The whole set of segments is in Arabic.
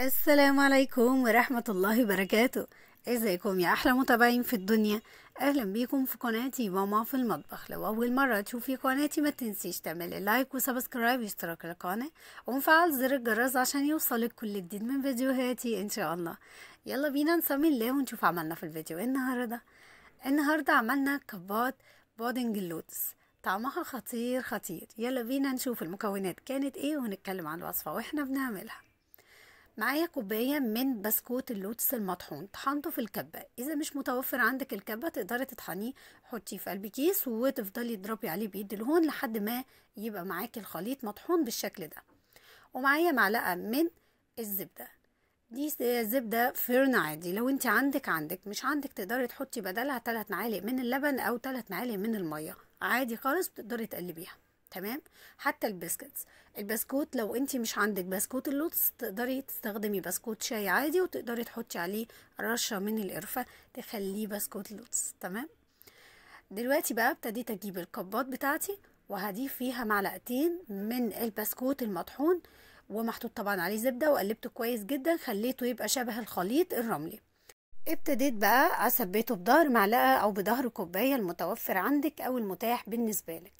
السلام عليكم ورحمة الله وبركاته ازيكم يا احلى متابعين في الدنيا اهلا بيكم في قناتي ماما في المطبخ لو اول مرة تشوفي قناتي ما تنسيش تعملي لايك وسبسكرايب واشتراك القناة ومفعل زر الجرس عشان يوصلك كل جديد من فيديوهاتي ان شاء الله يلا بينا نسمي الله ونشوف عملنا في الفيديو النهاردة النهاردة عملنا كبات بودنج اللوتس طعمها خطير خطير يلا بينا نشوف المكونات كانت ايه ونتكلم عن الوصفة واحنا بنعملها معايا كوباية من بسكوت اللوتس المطحون طحنته في الكبة إذا مش متوفر عندك الكبة تقدري تطحنيه حطيه في قلب كيس وتفضلي تضربي عليه بإيد الهون لحد ما يبقى معاكي الخليط مطحون بالشكل ده ومعايا معلقة من الزبدة دي زبدة فرن عادي لو انت عندك عندك مش عندك تقدري تحطي بدلها 3 معالق من اللبن أو 3 معالق من المية عادي خالص بتقدري تقلبيها تمام حتى البسكتس البسكوت لو انت مش عندك بسكوت اللوتس تقدري تستخدمي بسكوت شاي عادي وتقدري تحطي عليه رشه من القرفه تخليه بسكوت لوتس تمام دلوقتي بقى ابتديت اجيب الكبات بتاعتي وهضيف فيها معلقتين من البسكوت المطحون ومحطوط طبعا عليه زبده وقلبته كويس جدا خليته يبقى شبه الخليط الرملي ابتديت بقى اثبته بظهر معلقه او بظهر كوبايه المتوفر عندك او المتاح بالنسبه لك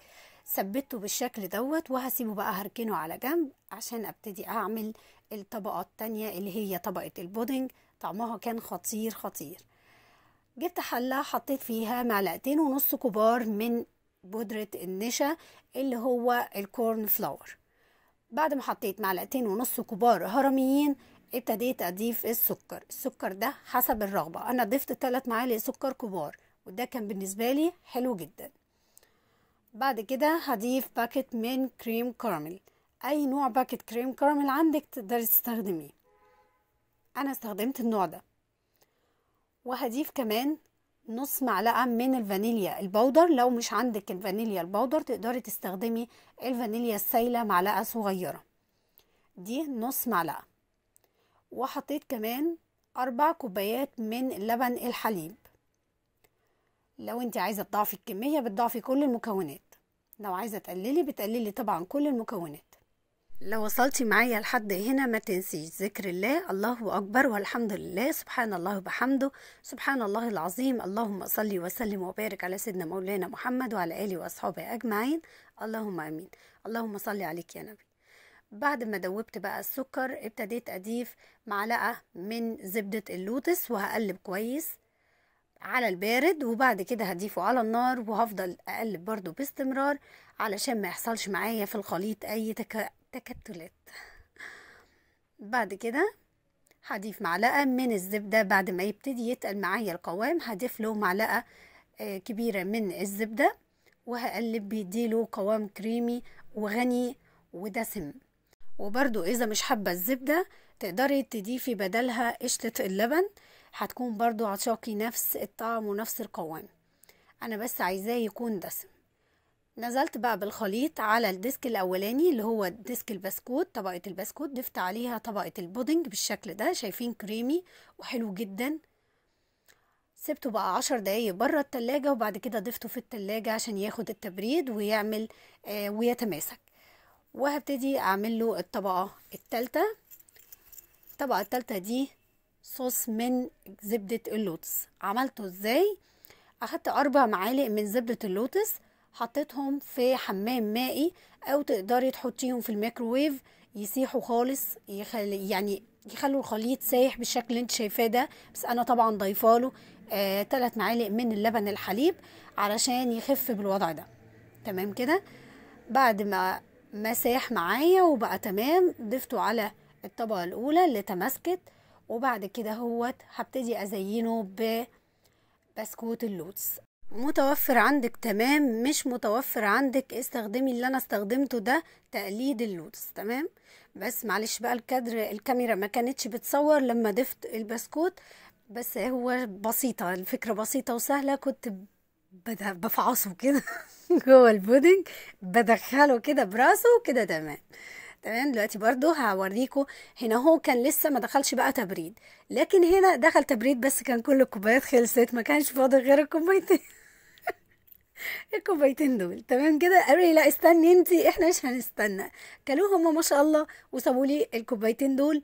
ثبته بالشكل دوت وهسيبه بقى هركنه على جنب عشان ابتدي اعمل الطبقة التانية اللي هي طبقة البودنج طعمها كان خطير خطير جبت حلة حطيت فيها معلقتين ونص كبار من بودرة النشا اللي هو الكورن فلاور بعد ما حطيت معلقتين ونص كبار هرميين ابتديت اضيف السكر السكر ده حسب الرغبة انا ضفت 3 معالق سكر كبار وده كان بالنسبة لي حلو جدا بعد كده هضيف باكت من كريم كارميل اي نوع باكت كريم كارميل عندك تقدري تستخدميه انا استخدمت النوع ده وهضيف كمان نص معلقه من الفانيليا البودر لو مش عندك الفانيليا البودر تقدري تستخدمي الفانيليا السايله معلقه صغيره دي نص معلقه وحطيت كمان اربع كوبايات من اللبن الحليب لو انت عايزه تضعفي الكميه بتضعفي كل المكونات لو عايزه تقللي بتقللي طبعا كل المكونات لو وصلتي معايا لحد هنا ما تنسيش ذكر الله الله أكبر والحمد لله سبحان الله وبحمده سبحان الله العظيم اللهم صل وسلم وبارك على سيدنا مولانا محمد وعلى آله وأصحابه أجمعين اللهم أمين اللهم صل عليك يا نبي بعد ما دوبت بقى السكر ابتديت أضيف معلقة من زبدة اللوتس وهقلب كويس على البارد وبعد كده هضيفه على النار وهفضل اقلب برضو باستمرار علشان ما يحصلش معايا في الخليط اي تك... تكتلات بعد كده هضيف معلقة من الزبدة بعد ما يبتدي يتقل معايا القوام هضيف له معلقة آه، كبيرة من الزبدة وهقلب بيديله قوام كريمي وغني ودسم وبرده إذا مش حابة الزبدة تقدري تضيفي بدلها قشطة اللبن هتكون برضو عطشاكي نفس الطعم ونفس القوام انا بس عايزاه يكون دسم نزلت بقى بالخليط على الديسك الاولاني اللي هو ديسك البسكوت طبقه البسكوت ضفت عليها طبقه البودنج بالشكل ده شايفين كريمي وحلو جدا سبته بقى عشر دقايق بره التلاجة وبعد كده ضفته في التلاجة عشان ياخد التبريد ويعمل آه ويتماسك وهبتدي اعمل له الطبقة التالتة الطبقة التالتة دي صوص من زبدة اللوتس عملته ازاي اخدت اربع معالق من زبدة اللوتس حطيتهم في حمام مائي او تقدري تحطيهم في الميكروويف يسيحوا خالص يخل... يعني يخلوا الخليط سايح بالشكل اللي انت شايفاه ده بس انا طبعا ضايفاله آه تلات معالق من اللبن الحليب علشان يخف بالوضع ده تمام كده بعد ما مساح معايا وبقى تمام ضفته على الطبقة الاولى اللي تماسكت وبعد كده هوت هبتدي ازينه ببسكوت اللوتس متوفر عندك تمام مش متوفر عندك استخدمي اللي انا استخدمته ده تقليد اللوتس تمام بس معلش بقى الكادر الكاميرا ما كانتش بتصور لما ضفت البسكوت بس هو بسيطة الفكرة بسيطة وسهلة كنت بفعصه كده جوه البودنج بدخله كده براسه كده تمام تمام دلوقتي برضو هوريكم هنا هو كان لسه ما دخلش بقى تبريد لكن هنا دخل تبريد بس كان كل الكوبايات خلصت ما كانش فاضي غير الكوبايتين الكوبايتين دول تمام كده قالوا لي لا استني انت احنا مش هنستنى كلوهم ما شاء الله وسابوا لي الكوبايتين دول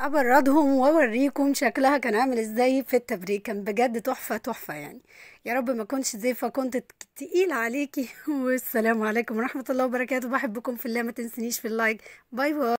ابردهم واوريكم شكلها كان عامل ازاي في التبريد كان بجد تحفه تحفه يعني يا رب ما اكونش زيفه كنت تقيل عليكي والسلام عليكم ورحمه الله وبركاته بحبكم في الله ما تنسنيش في اللايك باي باي